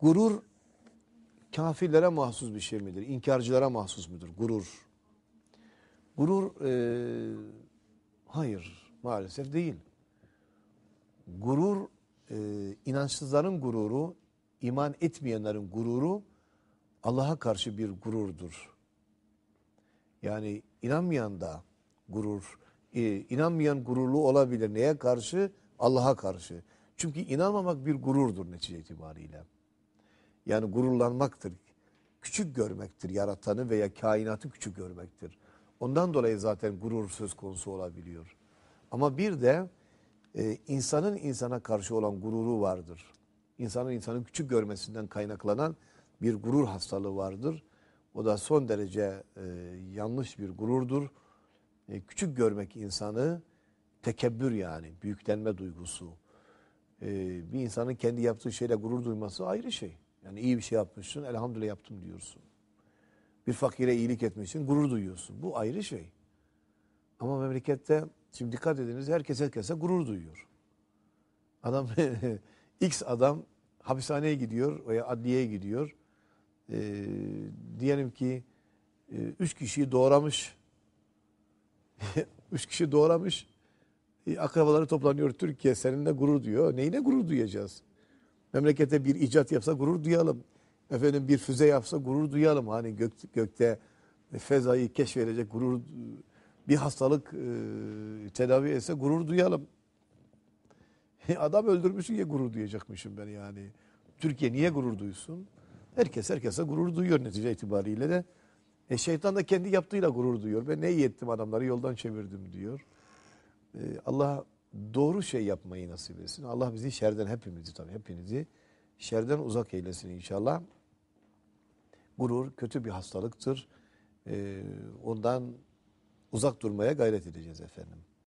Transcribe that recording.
Gurur kafirlere mahsus bir şey midir? İnkarcılara mahsus mudur? Gurur. Gurur e, hayır maalesef değil. Gurur e, inançsızların gururu, iman etmeyenlerin gururu Allah'a karşı bir gururdur. Yani inanmayan da gurur, e, inanmayan gururlu olabilir. Neye karşı? Allah'a karşı. Çünkü inanmamak bir gururdur netice itibariyle. Yani gururlanmaktır. Küçük görmektir yaratanı veya kainatı küçük görmektir. Ondan dolayı zaten gurur söz konusu olabiliyor. Ama bir de e, insanın insana karşı olan gururu vardır. İnsanın insanın küçük görmesinden kaynaklanan bir gurur hastalığı vardır. O da son derece e, yanlış bir gururdur. E, küçük görmek insanı tekebbür yani büyüklenme duygusu. E, bir insanın kendi yaptığı şeyle gurur duyması ayrı şey. Yani iyi bir şey yapmışsın, elhamdülillah yaptım diyorsun. Bir fakire iyilik etmişsin, gurur duyuyorsun. Bu ayrı şey. Ama memlekette, şimdi dikkat ediniz, herkes herkese gurur duyuyor. Adam, X adam hapishaneye gidiyor veya adliyeye gidiyor. Ee, diyelim ki, e, üç kişiyi doğramış. üç kişi doğramış. E, akrabaları toplanıyor Türkiye seninle gurur duyuyor. Neyine gurur duyacağız? memlekete bir icat yapsa gurur duyalım. Efendim bir füze yapsa gurur duyalım. Hani gök, gökte fezayı keşfedecek gurur bir hastalık e, tedavi etse gurur duyalım. Adam öldürmüşsün ya gurur duyacakmışım ben yani. Türkiye niye gurur duysun? Herkes herkese gurur duyuyor netice itibariyle de. E şeytan da kendi yaptığıyla gurur duyuyor. Ben ne iyi ettim adamları yoldan çevirdim diyor. E, Allah doğru şey yapmayı nasip etsin. Allah bizi şerden hepimizi tabii hepinizi şerden uzak eylesin inşallah. Gurur kötü bir hastalıktır. Ee, ondan uzak durmaya gayret edeceğiz efendim.